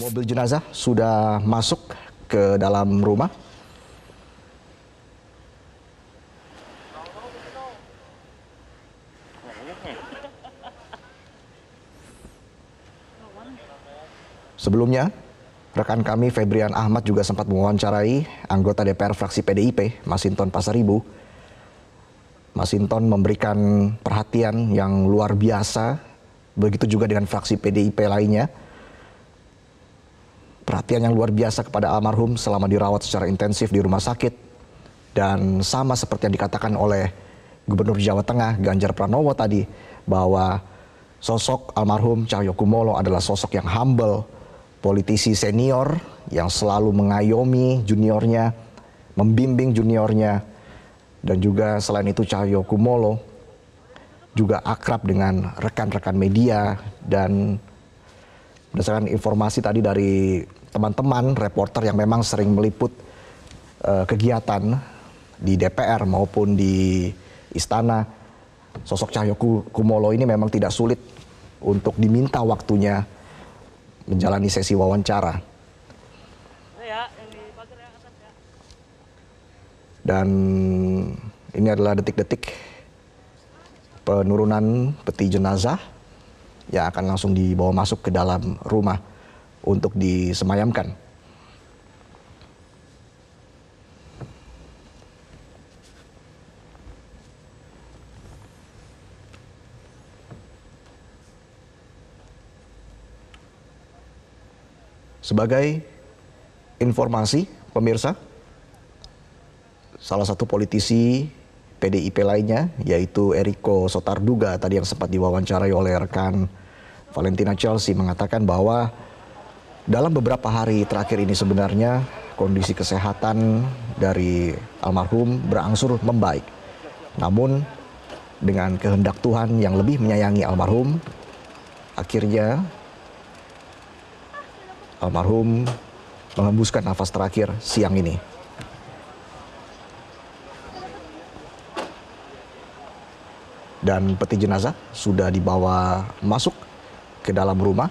Mobil jenazah sudah masuk ke dalam rumah. Sebelumnya, rekan kami Febrian Ahmad juga sempat mewawancarai anggota DPR fraksi PDIP, Masinton Pasaribu. Masinton memberikan perhatian yang luar biasa, begitu juga dengan fraksi PDIP lainnya perhatian yang luar biasa kepada almarhum selama dirawat secara intensif di rumah sakit. Dan sama seperti yang dikatakan oleh Gubernur Jawa Tengah Ganjar Pranowo tadi bahwa sosok almarhum Cahyokumolo adalah sosok yang humble, politisi senior yang selalu mengayomi juniornya, membimbing juniornya, dan juga selain itu Cahyokumolo juga akrab dengan rekan-rekan media dan berdasarkan informasi tadi dari teman-teman reporter yang memang sering meliput uh, kegiatan di DPR maupun di istana sosok Cahyo Kumolo ini memang tidak sulit untuk diminta waktunya menjalani sesi wawancara. Dan ini adalah detik-detik penurunan peti jenazah yang akan langsung dibawa masuk ke dalam rumah untuk disemayamkan. Sebagai informasi, pemirsa, salah satu politisi PDIP lainnya yaitu Eriko Sotarduga tadi yang sempat diwawancarai oleh rekan Valentina Chelsea mengatakan bahwa dalam beberapa hari terakhir ini sebenarnya kondisi kesehatan dari almarhum berangsur membaik. Namun dengan kehendak Tuhan yang lebih menyayangi almarhum, akhirnya almarhum mengembuskan nafas terakhir siang ini. Dan peti jenazah sudah dibawa masuk ke dalam rumah